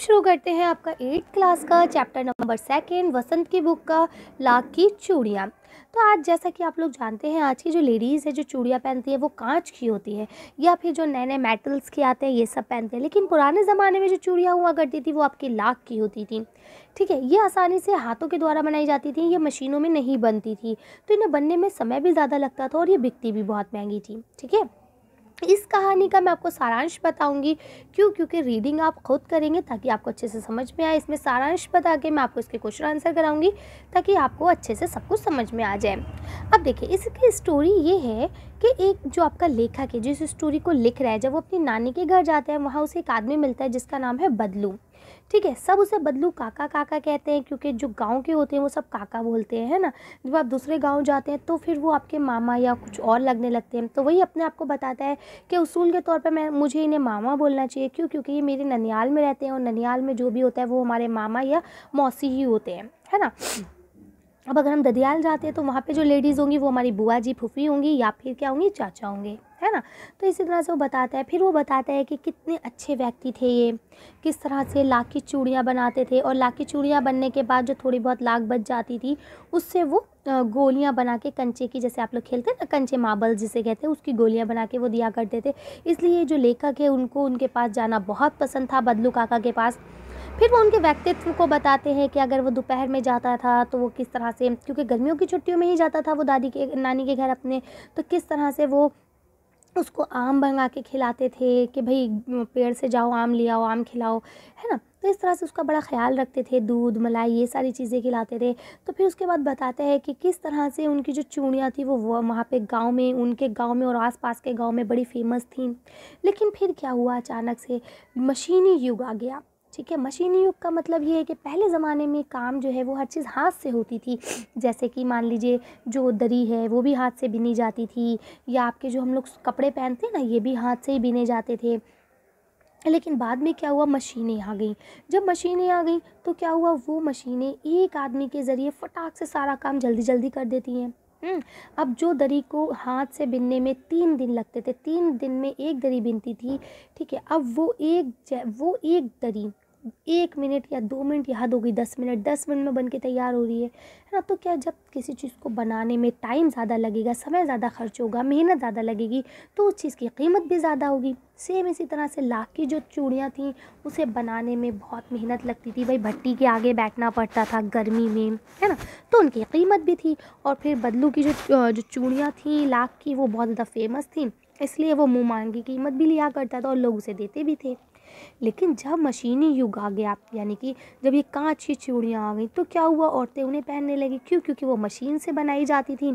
शुरू करते हैं आपका एट क्लास का चैप्टर नंबर सेकेंड वसंत की बुक का लाख की चूड़ियाँ तो आज जैसा कि आप लोग जानते हैं आज की जो लेडीज़ है जो चूड़ियाँ पहनती है वो कांच की होती है या फिर जो नए नए मेटल्स के आते हैं ये सब पहनते हैं लेकिन पुराने ज़माने में जो चूड़ियाँ हुआ करती थी वो आपकी लाख की होती थी ठीक है ये आसानी से हाथों के द्वारा बनाई जाती थी ये मशीनों में नहीं बनती थी तो इन्हें बनने में समय भी ज़्यादा लगता था और ये बिकती भी बहुत महंगी थी ठीक है तो इस कहानी का मैं आपको सारांश बताऊंगी क्यों क्योंकि रीडिंग आप खुद करेंगे ताकि आपको अच्छे से समझ में आए इसमें सारांश बता के मैं आपको इसके क्वेश्चन आंसर कराऊंगी ताकि आपको अच्छे से सब कुछ समझ में आ जाए अब देखिए इसकी स्टोरी ये है कि एक जो आपका लेखक है जिस स्टोरी को लिख रहा है जब वो अपनी नानी के घर जाता है वहाँ उसे एक आदमी मिलता है जिसका नाम है बदलू ठीक है सब उसे बदलू काका काका कहते हैं क्योंकि जो गांव के होते हैं वो सब काका बोलते हैं है ना जब आप दूसरे गांव जाते हैं तो फिर वो आपके मामा या कुछ और लगने लगते हैं तो वही अपने आप को बताता है कि उसूल के तौर पर मैं मुझे इन्हें मामा बोलना चाहिए क्यों क्योंकि ये मेरे ननियाल में रहते हैं और ननियाल में जो भी होता है वो हमारे मामा या मौसी ही होते हैं है ना अब अगर हम ददियाल जाते हैं तो वहाँ पे जो लेडीज़ होंगी वो हमारी बुआ जी फूफी होंगी या फिर क्या होंगी चाचा होंगे है ना तो इसी तरह से वो बताता है फिर वो बताता है कि कितने अच्छे व्यक्ति थे ये किस तरह से लाख की चूड़ियाँ बनाते थे और लाख की चूड़ियाँ बनने के बाद जो थोड़ी बहुत लाख बच जाती थी उससे वो गोलियाँ बना के कंचे की जैसे आप लोग खेलते हैं ना कंचे मार्बल जिसे कहते हैं उसकी गोलियाँ बना के वो दिया करते थे इसलिए जो लेखक है उनको उनके पास जाना बहुत पसंद था बदलू काका के पास फिर वो उनके व्यक्तित्व को बताते हैं कि अगर वो दोपहर में जाता था तो वो किस तरह से क्योंकि गर्मियों की छुट्टियों में ही जाता था वो दादी के नानी के घर अपने तो किस तरह से वो उसको आम बना के खिलाते थे कि भाई पेड़ से जाओ आम ले आओ आम खिलाओ है ना तो इस तरह से उसका बड़ा ख्याल रखते थे दूध मलाई ये सारी चीज़ें खिलाते थे तो फिर उसके बाद बताते हैं कि किस तरह से उनकी जो चूड़ियाँ थी वो वहाँ पे गांव में उनके गांव में और आसपास के गांव में बड़ी फेमस थी लेकिन फिर क्या हुआ अचानक से मशीनी युग आ गया ठीक है मशीनी युग का मतलब ये है कि पहले ज़माने में काम जो है वो हर चीज़ हाथ से होती थी जैसे कि मान लीजिए जो दरी है वो भी हाथ से बिनी जाती थी या आपके जो हम लोग कपड़े पहनते हैं ना ये भी हाथ से ही बिने जाते थे लेकिन बाद में क्या हुआ मशीनें आ गई जब मशीनें आ गई तो क्या हुआ वो मशीनें एक आदमी के ज़रिए फटाक से सारा काम जल्दी जल्दी कर देती हैं हम्म। अब जो दरी को हाथ से बिनने में तीन दिन लगते थे तीन दिन में एक दरी बिनती थी ठीक है अब वो एक वो एक दरी एक मिनट या दो मिनट याद होगी दस मिनट दस मिनट में बन के तैयार हो रही है है ना तो क्या जब किसी चीज़ को बनाने में टाइम ज़्यादा लगेगा समय ज़्यादा खर्च होगा मेहनत ज़्यादा लगेगी तो उस चीज़ की कीमत भी ज़्यादा होगी सेम इसी तरह से लाख की जो चूड़ियाँ थीं उसे बनाने में बहुत मेहनत लगती थी भाई भट्टी के आगे बैठना पड़ता था गर्मी में है ना तो उनकी कीमत भी थी और फिर बदलू की जो जो चूड़ियाँ थी लाख की वो बहुत ज़्यादा फेमस थी इसलिए वो मुँह मांगी कीमत भी लिया करता था और लोग उसे देते भी थे लेकिन जब मशीनी युग आ गया यानी कि जब ये कांच की चूड़ियाँ आ गई तो क्या हुआ औरतें उन्हें पहनने लगी क्यों क्योंकि वो मशीन से बनाई जाती थी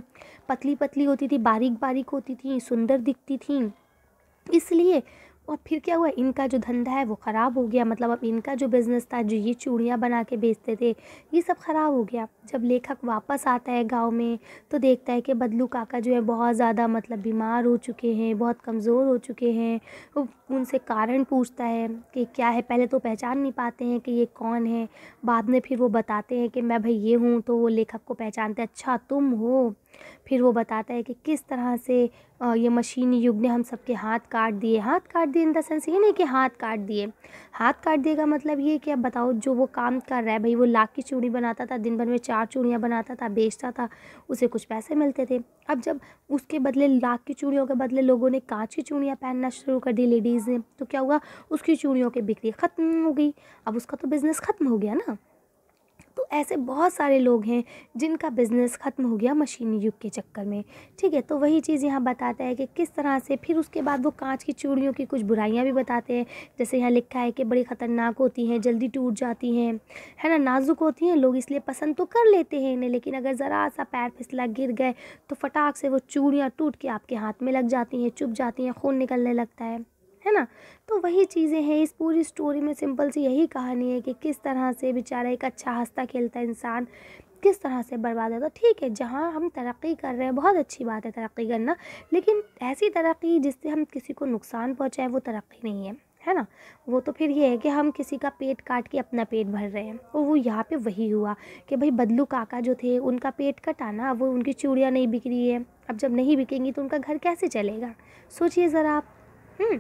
पतली पतली होती थी बारीक बारीक होती थी सुंदर दिखती थी इसलिए और फिर क्या हुआ इनका जो धंधा है वो ख़राब हो गया मतलब अब इनका जो बिज़नेस था जो ये चूड़ियाँ बना के बेचते थे ये सब ख़राब हो गया जब लेखक वापस आता है गांव में तो देखता है कि बदलू काका जो है बहुत ज़्यादा मतलब बीमार हो चुके हैं बहुत कमज़ोर हो चुके हैं उनसे कारण पूछता है कि क्या है पहले तो पहचान नहीं पाते हैं कि ये कौन है बाद में फिर वो बताते हैं कि मैं भाई ये हूँ तो वो लेखक को पहचानते अच्छा तुम हो फिर वो बताता है कि किस तरह से ये मशीनी युग ने हम सबके हाथ काट दिए हाथ काट दिए इन द सेंस ये नहीं कि हाथ काट दिए हाथ काट दिए का मतलब ये कि अब बताओ जो वो काम कर रहा है भाई वो लाख की चूड़ी बनाता था दिन भर में चार चूड़ियाँ बनाता था बेचता था उसे कुछ पैसे मिलते थे अब जब उसके बदले लाख की चूड़ियों के बदले लोगों ने कांच की चूड़ियाँ पहनना शुरू कर दी लेडीज़ ने तो क्या हुआ उसकी चूड़ियों की बिक्री ख़त्म हो गई अब उसका तो बिज़नेस ख़त्म हो गया ना तो ऐसे बहुत सारे लोग हैं जिनका बिज़नेस ख़त्म हो गया मशीनी युग के चक्कर में ठीक है तो वही चीज़ यहाँ बताता है कि किस तरह से फिर उसके बाद वो कांच की चूड़ियों की कुछ बुराइयाँ भी बताते हैं जैसे यहाँ लिखा है कि बड़ी ख़तरनाक होती हैं जल्दी टूट जाती हैं है ना नाजुक होती हैं लोग इसलिए पसंद तो कर लेते हैं इन्हें लेकिन अगर ज़रा सा पैर फिसला गिर गए तो फटाक से वो चूड़ियाँ टूट के आपके हाथ में लग जाती हैं चुप जाती हैं खून निकलने लगता है है ना तो वही चीज़ें हैं इस पूरी स्टोरी में सिंपल सी यही कहानी है कि किस तरह से बेचारा एक अच्छा हंसता खेलता इंसान किस तरह से बर्बाद होता तो ठीक है जहाँ हम तरक्की कर रहे हैं बहुत अच्छी बात है तरक्की करना लेकिन ऐसी तरक्की जिससे हम किसी को नुकसान पहुँचाए वो तरक्की नहीं है है ना वो तो फिर ये है कि हम किसी का पेट काट के अपना पेट भर रहे हैं और वो यहाँ पे वही हुआ कि भाई बदलू काका जो थे उनका पेट कटाना वो उनकी चूड़ियाँ नहीं बिक रही है अब जब नहीं बिकेंगी तो उनका घर कैसे चलेगा सोचिए ज़रा आप हम्म।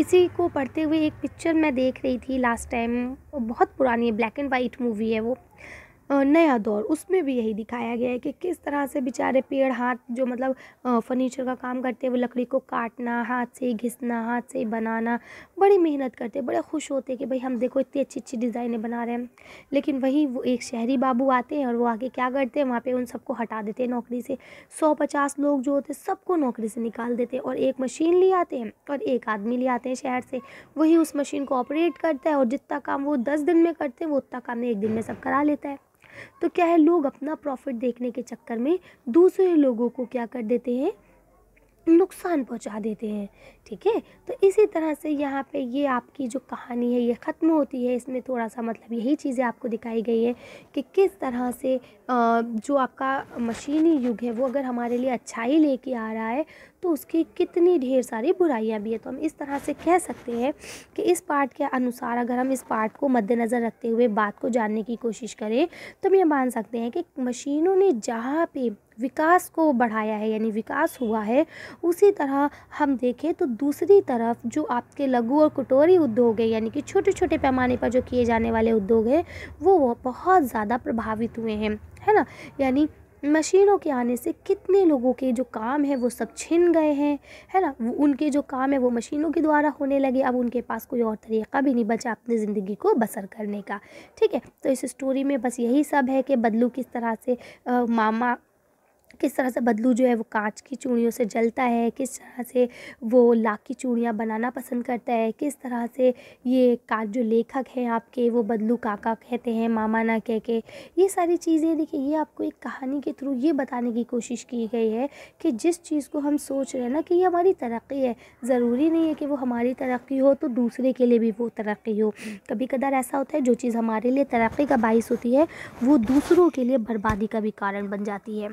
इसी को पढ़ते हुए एक पिक्चर मैं देख रही थी लास्ट टाइम बहुत पुरानी है ब्लैक एंड वाइट मूवी है वो नया दौर उसमें भी यही दिखाया गया है कि किस तरह से बेचारे पेड़ हाथ जो मतलब फर्नीचर का काम करते हैं वो लकड़ी को काटना हाथ से ही घिसना हाथ से ही बनाना बड़ी मेहनत करते बड़े खुश होते हैं कि भाई हम देखो इतनी अच्छी अच्छी डिज़ाइनें बना रहे हैं लेकिन वही वो एक शहरी बाबू आते हैं और वो आके क्या करते हैं वहाँ पर उन सबको हटा देते हैं नौकरी से सौ पचास लोग जो होते हैं सबको नौकरी से निकाल देते हैं और एक मशीन ले आते हैं और एक आदमी ले आते हैं शहर से वही उस मशीन को ऑपरेट करता है और जितना काम वो दस दिन में करते हैं वो उतना काम एक दिन में सब करा लेता है तो क्या है लोग अपना प्रॉफिट देखने के चक्कर में दूसरे लोगों को क्या कर देते हैं नुकसान पहुंचा देते हैं ठीक है तो इसी तरह से यहाँ पे ये आपकी जो कहानी है ये ख़त्म होती है इसमें थोड़ा सा मतलब यही चीज़ें आपको दिखाई गई है कि किस तरह से जो आपका मशीनी युग है वो अगर हमारे लिए अच्छाई लेके आ रहा है तो उसकी कितनी ढेर सारी बुराइयाँ भी है तो हम इस तरह से कह सकते हैं कि इस पार्ट के अनुसार अगर हम इस पार्ट को मद्देनज़र रखते हुए बात को जानने की कोशिश करें तो हम ये मान सकते हैं कि मशीनों ने जहाँ पे विकास को बढ़ाया है यानी विकास हुआ है उसी तरह हम देखें तो दूसरी तरफ जो आपके लघु और कटोरी उद्योग है यानी कि छोटे छोटे पैमाने पर जो किए जाने वाले उद्योग हैं वो बहुत ज़्यादा प्रभावित हुए हैं है ना यानी मशीनों के आने से कितने लोगों के जो काम है वो सब छिन गए हैं है ना उनके जो काम है वो मशीनों के द्वारा होने लगे अब उनके पास कोई और तरीका भी नहीं बचा अपनी ज़िंदगी को बसर करने का ठीक है तो इस स्टोरी में बस यही सब है कि बदलू किस तरह से आ, मामा किस तरह से बदलू जो है वो कांच की चूड़ियों से जलता है किस तरह से वो लाख की चूड़ियाँ बनाना पसंद करता है किस तरह से ये का जो लेखक हैं आपके वो बदलू काका कहते हैं मामा ना कह के ये सारी चीज़ें देखिए ये आपको एक कहानी के थ्रू ये बताने की कोशिश की गई है कि जिस चीज़ को हम सोच रहे हैं ना कि ये हमारी तरक्की है ज़रूरी नहीं है कि वो हमारी तरक्की हो तो दूसरे के लिए भी वो तरक्की हो कभी कदार ऐसा होता है जो चीज़ हमारे लिए तरक्की का बायस होती है वो दूसरों के लिए बर्बादी का भी कारण बन जाती है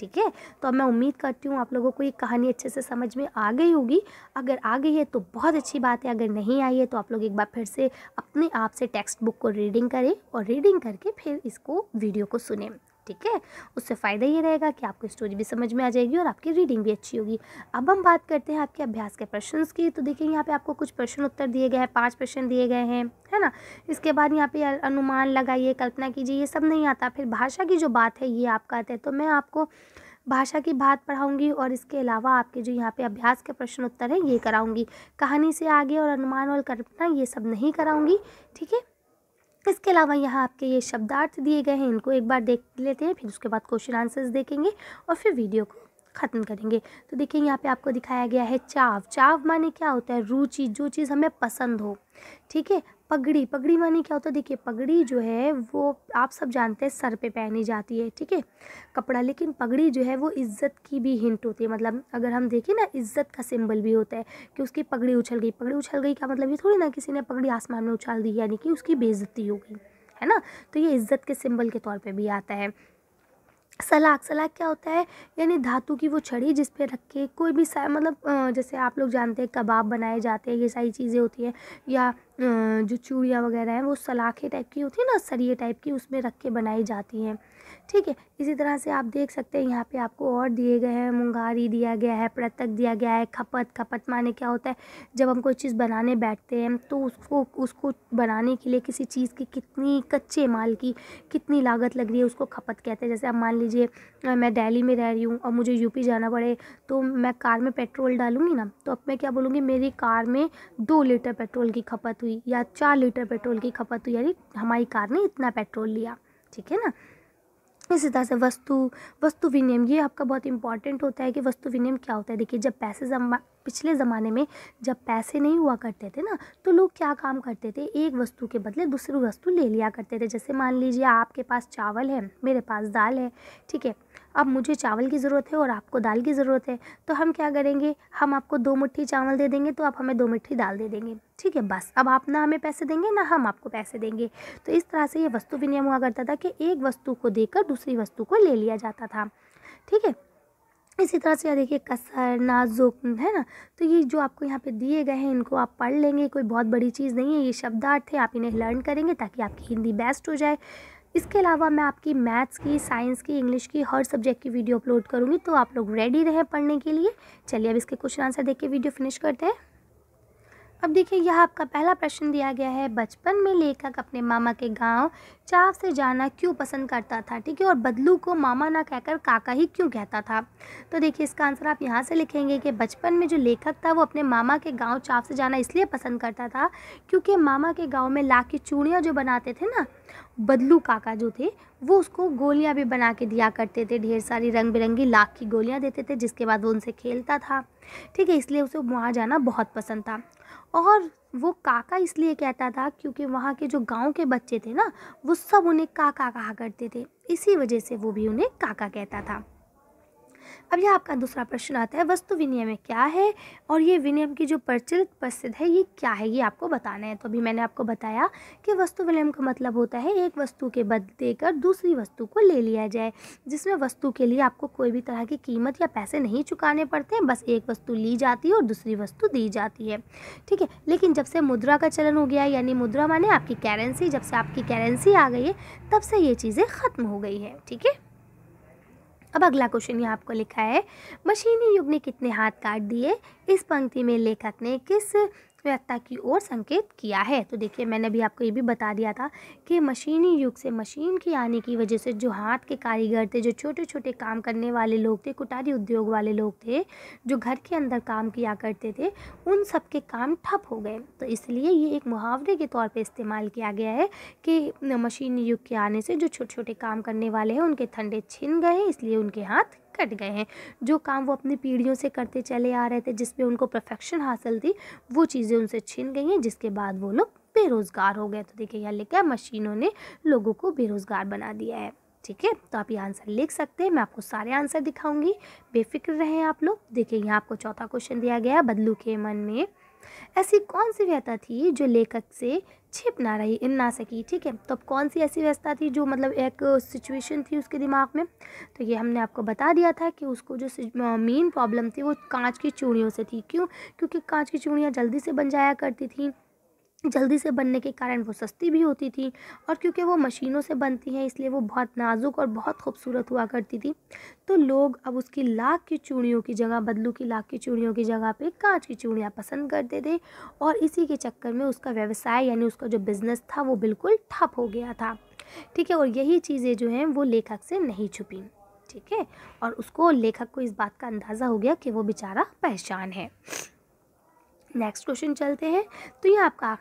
ठीक है तो अब मैं उम्मीद करती हूँ आप लोगों को ये कहानी अच्छे से समझ में आ गई होगी अगर आ गई है तो बहुत अच्छी बात है अगर नहीं आई है तो आप लोग एक बार फिर से अपने आप से टेक्स्ट बुक को रीडिंग करें और रीडिंग करके फिर इसको वीडियो को सुने ठीक है उससे फ़ायदा ये रहेगा कि आपको स्टोरी भी समझ में आ जाएगी और आपकी रीडिंग भी अच्छी होगी अब हम बात करते हैं आपके अभ्यास के प्रश्न की तो देखिए यहाँ पर आपको कुछ प्रश्न उत्तर दिए गए हैं पाँच प्रश्न दिए गए हैं है ना इसके बाद यहाँ पे अनुमान लगाइए कल्पना कीजिए ये सब नहीं आता फिर भाषा की जो बात है ये आपका आता है तो मैं आपको भाषा की बात पढ़ाऊंगी और इसके अलावा आपके जो यहाँ पे अभ्यास के प्रश्न उत्तर हैं ये कराऊंगी कहानी से आगे और अनुमान और कल्पना ये सब नहीं कराऊंगी ठीक है इसके अलावा यहाँ आपके ये शब्दार्थ दिए गए हैं इनको एक बार देख लेते हैं फिर उसके बाद क्वेश्चन आंसर्स देखेंगे और फिर वीडियो को ख़त्म करेंगे तो देखिए यहाँ पे आपको दिखाया गया है चाव चाव माने क्या होता है रुचि जो चीज़ हमें पसंद हो ठीक है पगड़ी पगड़ी माने क्या होता है देखिए पगड़ी जो है वो आप सब जानते हैं सर पे पहनी जाती है ठीक है कपड़ा लेकिन पगड़ी जो है वो इज्जत की भी हिंट होती है मतलब अगर हम देखें ना इज्जत का सिंबल भी होता है कि उसकी पगड़ी उछल गई पगड़ी उछल गई का मतलब ये थोड़ी ना किसी ने पगड़ी आसमान में उछाल दी यानी कि उसकी बेजती हो गई है ना तो ये इज्जत के सिंबल के तौर पर भी आता है सलाक सलाक क्या होता है यानी धातु की वो छड़ी जिस पे रख के कोई भी मतलब जैसे आप लोग जानते हैं कबाब बनाए जाते हैं ये सारी चीज़ें होती हैं या जो चूड़ियाँ वगैरह हैं वो सलाखे टाइप की होती है ना सरिये टाइप की उसमें रख के बनाई जाती हैं ठीक है इसी तरह से आप देख सकते हैं यहाँ पे आपको और दिए गए हैं मुंगारी दिया गया है पृथक दिया गया है खपत खपत माने क्या होता है जब हम कोई चीज़ बनाने बैठते हैं तो उसको उसको बनाने के लिए किसी चीज़ की कितनी कच्चे माल की कितनी लागत लग रही है उसको खपत कहते हैं जैसे आप मान लीजिए मैं दिल्ली में रह रही हूँ और मुझे यूपी जाना पड़े तो मैं कार में पेट्रोल डालूँगी ना तो अब मैं क्या बोलूँगी मेरी कार में दो लीटर पेट्रोल की खपत हुई हुई या चार लीटर पेट्रोल की खपत हुई यानी हमारी कार ने इतना पेट्रोल लिया ठीक है ना इसी तरह से वस्तु वस्तु विनियम ये आपका बहुत इंपॉर्टेंट होता है कि वस्तु विनियम क्या होता है देखिए जब पैसे जमा पिछले ज़माने में जब पैसे नहीं हुआ करते थे ना तो लोग क्या काम करते थे एक वस्तु के बदले दूसरी वस्तु ले लिया करते थे जैसे मान लीजिए आपके पास चावल है मेरे पास दाल है ठीक है अब मुझे चावल की ज़रूरत है और आपको दाल की ज़रूरत है तो हम क्या करेंगे हम आपको दो मुट्ठी चावल दे देंगे तो आप हमें दो मुट्ठी दाल दे देंगे ठीक है बस अब आप ना हमें पैसे देंगे ना हम आपको पैसे देंगे तो इस तरह से ये वस्तु विनियम हुआ करता था कि एक वस्तु को देकर दूसरी वस्तु को ले लिया जाता था ठीक है इसी तरह से देखिए कसर नाजुक है ना तो ये जो आपको यहाँ पे दिए गए हैं इनको आप पढ़ लेंगे कोई बहुत बड़ी चीज़ नहीं है ये शब्दार्थ है आप इन्हें लर्न करेंगे ताकि आपकी हिंदी बेस्ट हो जाए इसके अलावा मैं आपकी मैथ्स की साइंस की इंग्लिश की हर सब्जेक्ट की वीडियो अपलोड करूँगी तो आप लोग रेडी रहें पढ़ने के लिए चलिए अब इसके क्वेश्चन आंसर देख के वीडियो फिनिश करते हैं अब देखिए यह आपका पहला प्रश्न दिया गया है बचपन में लेखक अपने मामा के गांव चाव से जाना क्यों पसंद करता था ठीक है और बदलू को मामा ना कहकर काका ही क्यों कहता था तो देखिए इसका आंसर आप यहाँ से लिखेंगे कि बचपन में जो लेखक था वो अपने मामा के गांव चाव से जाना इसलिए पसंद करता था क्योंकि मामा के गाँव में ला की चूड़ियाँ जो बनाते थे ना बदलू काका जो थे वो उसको गोलियां भी बना के दिया करते थे ढेर सारी रंग बिरंगी लाख की गोलियां देते थे जिसके बाद वो उनसे खेलता था ठीक है इसलिए उसे वहाँ जाना बहुत पसंद था और वो काका इसलिए कहता था क्योंकि वहाँ के जो गांव के बच्चे थे ना वो सब उन्हें काका कहा करते थे इसी वजह से वो भी उन्हें काका कहता था अब यह आपका दूसरा प्रश्न आता है वस्तु विनियम क्या है और ये विनियम की जो प्रचलित प्रसिद्ध है ये क्या है ये आपको बताना है तो अभी मैंने आपको बताया कि वस्तु विनियम का मतलब होता है एक वस्तु के बदले कर दूसरी वस्तु को ले लिया जाए जिसमें वस्तु के लिए आपको कोई भी तरह की कीमत या पैसे नहीं चुकाने पड़ते हैं बस एक वस्तु ली जाती है और दूसरी वस्तु दी जाती है ठीक है लेकिन जब से मुद्रा का चलन हो गया यानी मुद्रा माने आपकी करेंसी जब से आपकी करेंसी आ गई है तब से ये चीज़ें ख़त्म हो गई है ठीक है अब अगला क्वेश्चन यहाँ आपको लिखा है मशीनी युग ने कितने हाथ काट दिए इस पंक्ति में लेखक ने किस वास्तविकता की ओर संकेत किया है तो देखिए मैंने अभी आपको ये भी बता दिया था कि मशीनी युग से मशीन के आने की वजह से जो हाथ के कारीगर थे जो छोटे छोटे काम करने वाले लोग थे कुटारी उद्योग वाले लोग थे जो घर के अंदर काम किया करते थे उन सब के काम ठप हो गए तो इसलिए ये एक मुहावरे के तौर पर इस्तेमाल किया गया है कि मशीनी युग के आने से जो छोटे छोटे काम करने वाले हैं उनके ठंडे छिन गए इसलिए उनके हाथ कट गए हैं जो काम वो अपनी पीढ़ियों से करते चले आ रहे थे जिसमें उनको परफेक्शन हासिल थी वो चीज़ें उनसे छीन गई हैं जिसके बाद वो लोग बेरोज़गार हो गए तो देखिए यहाँ लिखा है मशीनों ने लोगों को बेरोज़गार बना दिया है ठीक है तो आप ये आंसर लिख सकते हैं मैं आपको सारे आंसर दिखाऊंगी बेफिक्र रहें आप लोग देखिए यहाँ आपको चौथा क्वेश्चन दिया गया है बदलू के मन में ऐसी कौन सी व्यवस्था थी जो लेखक से छिप ना रही ना सकी ठीक है तो अब कौन सी ऐसी व्यवस्था थी जो मतलब एक सिचुएशन थी उसके दिमाग में तो ये हमने आपको बता दिया था कि उसको जो मेन प्रॉब्लम थी वो कांच की चूड़ियों से थी क्यों क्योंकि कांच की चूड़ियाँ जल्दी से बन जाया करती थी जल्दी से बनने के कारण वो सस्ती भी होती थी और क्योंकि वो मशीनों से बनती हैं इसलिए वो बहुत नाजुक और बहुत खूबसूरत हुआ करती थी तो लोग अब उसकी लाख की चूड़ियों की जगह बदलू की लाख की चूड़ियों की जगह पे कांच की चूड़ियाँ पसंद करते थे और इसी के चक्कर में उसका व्यवसाय यानी उसका जो बिज़नेस था वो बिल्कुल ठप हो गया था ठीक है और यही चीज़ें जो हैं वो लेखक से नहीं छुपी ठीक है और उसको लेखक को इस बात का अंदाज़ा हो गया कि वो बेचारा पहचान है नेक्स्ट क्वेश्चन चलते हैं तो ये आपका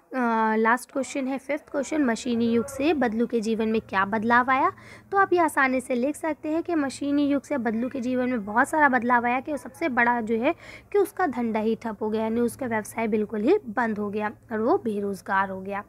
लास्ट क्वेश्चन है फिफ्थ क्वेश्चन मशीनी युग से बदलू के जीवन में क्या बदलाव आया तो आप ये आसानी से लिख सकते हैं कि मशीनी युग से बदलू के जीवन में बहुत सारा बदलाव आया कि सबसे बड़ा जो है कि उसका धंधा ही ठप हो गया यानी उसका व्यवसाय बिल्कुल ही बंद हो गया और वो बेरोज़गार हो गया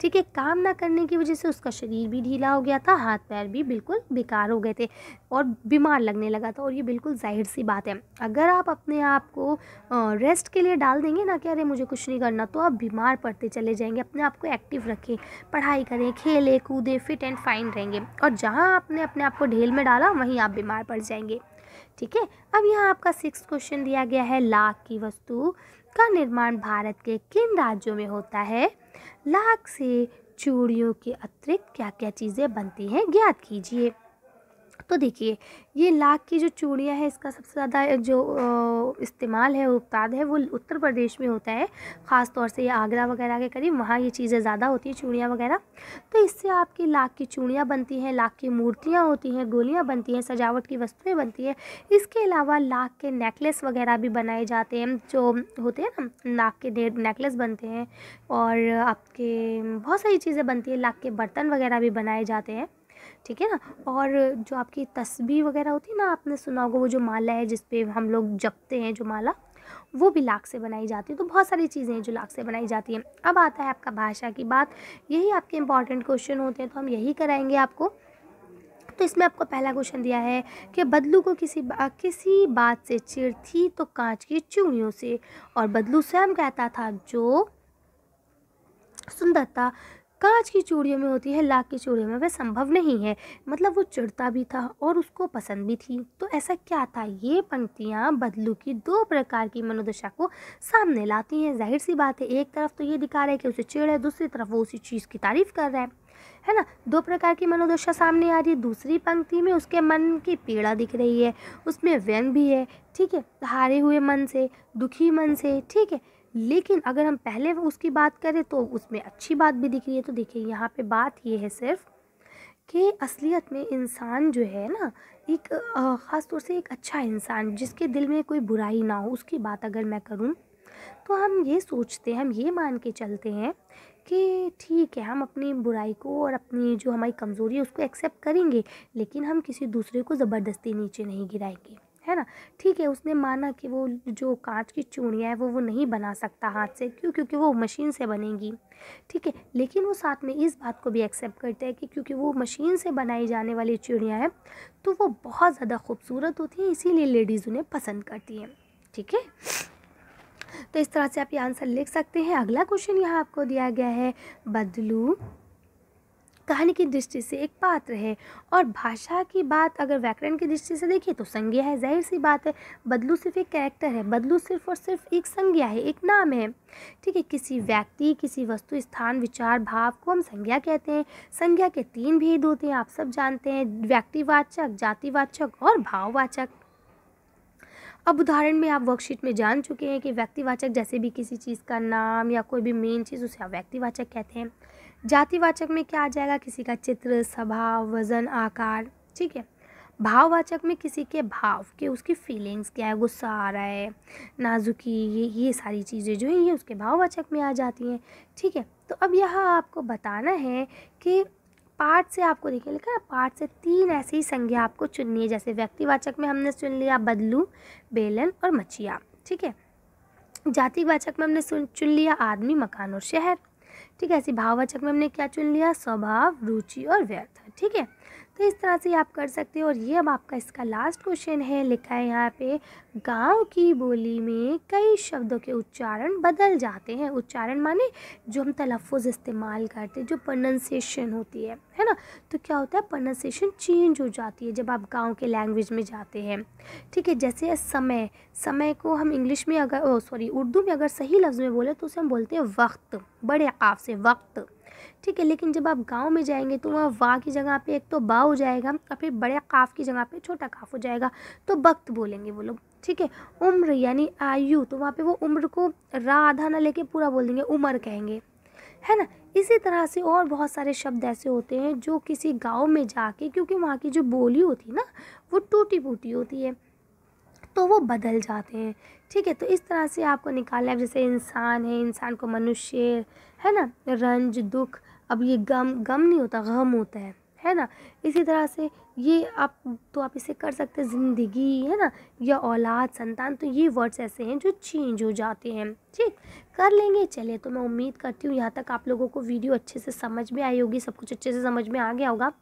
ठीक है काम ना करने की वजह से उसका शरीर भी ढीला हो गया था हाथ पैर भी बिल्कुल बेकार हो गए थे और बीमार लगने लगा था और ये बिल्कुल जाहिर सी बात है अगर आप अपने आप को रेस्ट के लिए डाल देंगे ना कि अरे मुझे कुछ नहीं करना तो आप बीमार पड़ते चले जाएंगे अपने आप को एक्टिव रखें पढ़ाई करें खेलें कूदें फिट एंड फाइन रहेंगे और जहाँ आपने अपने आप को ढेल में डाला वहीं आप बीमार पड़ जाएंगे ठीक है अब यहाँ आपका सिक्स क्वेश्चन दिया गया है लाख की वस्तु का निर्माण भारत के किन राज्यों में होता है लाख से चूड़ियों के अतिरिक्त क्या क्या चीज़ें बनती हैं ज्ञात कीजिए तो देखिए ये लाख की जो चूड़ियाँ है इसका सबसे ज़्यादा जो इस्तेमाल है उत्पाद है वो उत्तर प्रदेश में होता है ख़ास तौर से ये आगरा वगैरह के करीब वहाँ ये चीज़ें ज़्यादा होती हैं चूड़ियाँ वगैरह तो इससे आपकी लाख की चूड़ियाँ बनती हैं लाख की मूर्तियाँ होती हैं गोलियाँ बनती हैं सजावट की वस्तुएँ बनती हैं इसके अलावा लाख के नेकलेस वगैरह भी बनाए जाते हैं जो होते हैं ना लाख के नेकलेस बनते हैं और आपके बहुत सारी चीज़ें बनती हैं लाख के बर्तन वगैरह भी बनाए जाते हैं ठीक है ना और जो आपकी तस्वीर वगैरह होती है ना आपने सुना होगा वो जो माला है जिसपे हम लोग जपते हैं जो माला वो भी लाख से बनाई जाती है तो बहुत सारी चीज़ें हैं जो लाख से बनाई जाती हैं अब आता है आपका भाषा की बात यही आपके इंपॉर्टेंट क्वेश्चन होते हैं तो हम यही कराएंगे आपको तो इसमें आपको पहला क्वेश्चन दिया है कि बदलू को किसी बा, किसी बात से चिड़ थी तो कांच की चूड़ियों से और बदलू स्वयं कहता था जो सुंदरता कांच की चूड़ियों में होती है लाख की चूड़ियों में वह संभव नहीं है मतलब वो चिड़ता भी था और उसको पसंद भी थी तो ऐसा क्या था ये पंक्तियाँ बदलू की दो प्रकार की मनोदशा को सामने लाती हैं जाहिर सी बात है एक तरफ तो ये दिखा रहा है कि उसे चिड़ है दूसरी तरफ वो उसी चीज़ की तारीफ कर रहा है है ना दो प्रकार की मनोदशा सामने आ रही है दूसरी पंक्ति में उसके मन की पीड़ा दिख रही है उसमें व्यंग भी है ठीक है हारे हुए मन से दुखी मन से ठीक है लेकिन अगर हम पहले उसकी बात करें तो उसमें अच्छी बात भी दिख रही है तो देखिए यहाँ पे बात ये है सिर्फ कि असलियत में इंसान जो है ना एक ख़ास तौर से एक अच्छा इंसान जिसके दिल में कोई बुराई ना हो उसकी बात अगर मैं करूँ तो हम ये सोचते हैं हम ये मान के चलते हैं कि ठीक है हम अपनी बुराई को और अपनी जो हमारी कमज़ोरी है उसको एक्सेप्ट करेंगे लेकिन हम किसी दूसरे को ज़बरदस्ती नीचे नहीं गिराएंगे है ना ठीक है उसने माना कि वो जो कांच की चूड़ियाँ है वो वो नहीं बना सकता हाथ से क्यों क्योंकि वो मशीन से बनेगी ठीक है लेकिन वो साथ में इस बात को भी एक्सेप्ट करते हैं कि क्योंकि वो मशीन से बनाई जाने वाली चूड़ियाँ हैं तो वो बहुत ज़्यादा खूबसूरत होती हैं इसीलिए लेडीज़ उन्हें पसंद करती हैं ठीक है तो इस तरह से आप ये आंसर लिख सकते हैं अगला क्वेश्चन यहाँ आपको दिया गया है बदलू कहानी की दृष्टि से एक पात्र है और भाषा की बात अगर व्याकरण की दृष्टि से देखिए तो संज्ञा है जाहिर सी बात है बदलू सिर्फ एक कैरेक्टर है बदलू सिर्फ और सिर्फ एक संज्ञा है एक नाम है ठीक है किसी व्यक्ति किसी वस्तु स्थान विचार भाव को हम संज्ञा कहते हैं संज्ञा के तीन भेद होते हैं आप सब जानते हैं व्यक्तिवाचक जातिवाचक और भाववाचक अब उदाहरण में आप वर्कशीट में जान चुके हैं कि व्यक्तिवाचक जैसे भी किसी चीज़ का नाम या कोई भी मेन चीज़ उसे आप व्यक्तिवाचक कहते हैं जातिवाचक में क्या आ जाएगा किसी का चित्र स्वभाव वजन आकार ठीक है भाववाचक में किसी के भाव के उसकी फीलिंग्स क्या है गुस्सा आ रहा है नाजुकी ये ये सारी चीज़ें जो हैं ये उसके भाववाचक में आ जाती हैं ठीक है तो अब यह आपको बताना है कि पाठ से आपको देखिए लिखा पाठ से तीन ऐसी संज्ञा आपको चुननी है जैसे व्यक्तिवाचक में हमने चुन लिया बदलू बेलन और मछिया ठीक है जातिवाचक में हमने चुन लिया आदमी मकान और शहर ठीक है ऐसी भाववाचक में हमने क्या चुन लिया स्वभाव रुचि और व्यर्थ ठीक है तो इस तरह से आप कर सकते हो और ये अब आपका इसका लास्ट क्वेश्चन है लिखा है यहाँ पे गांव की बोली में कई शब्दों के उच्चारण बदल जाते हैं उच्चारण माने जो हम तलफ़ इस्तेमाल करते हैं जो प्रोनंसिएशन होती है है ना तो क्या होता है प्रोनंसिएशन चेंज हो जाती है जब आप गाँव के लैंग्वेज में जाते हैं ठीक है जैसे समय समय को हम इंग्लिश में अगर सॉरी उर्दू में अगर सही लफ्ज़ में बोले तो उसे हम बोलते हैं वक्त बड़े आफ से वक्त ठीक है लेकिन जब आप गांव में जाएंगे तो वहाँ वाह की जगह पे एक तो बा हो जाएगा और फिर बड़े काफ़ की जगह पे छोटा काफ हो जाएगा तो वक्त बोलेंगे वो लोग ठीक है उम्र यानी आयु तो वहाँ पे वो उम्र को राधा ना लेके पूरा बोल देंगे उम्र कहेंगे है ना इसी तरह से और बहुत सारे शब्द ऐसे होते हैं जो किसी गाँव में जाके क्योंकि वहाँ की जो बोली होती है ना वो टूटी फूटी होती है तो वो बदल जाते हैं ठीक है तो इस तरह से आपको निकालना है जैसे इंसान है इंसान को मनुष्य है ना रंज दुख अब ये गम गम नहीं होता गम होता है है ना इसी तरह से ये आप तो आप इसे कर सकते हैं ज़िंदगी है ना या औलाद संतान तो ये वर्ड्स ऐसे हैं जो चेंज हो जाते हैं ठीक कर लेंगे चले तो मैं उम्मीद करती हूँ यहाँ तक आप लोगों को वीडियो अच्छे से समझ में आई होगी सब कुछ अच्छे से समझ में आ गया होगा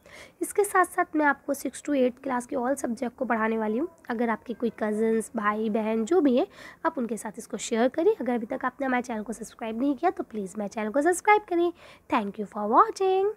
इसके साथ साथ मैं आपको सिक्स टू एट क्लास के ऑल सब्जेक्ट को पढ़ाने वाली हूँ अगर आपके कोई कज़न्स भाई बहन जो भी है आप उनके साथ इसको शेयर करिए अगर अभी तक आपने हमारे चैनल को सब्सक्राइब नहीं किया तो प्लीज़ मेरे चैनल को सब्सक्राइब करें थैंक यू फॉर वॉचिंग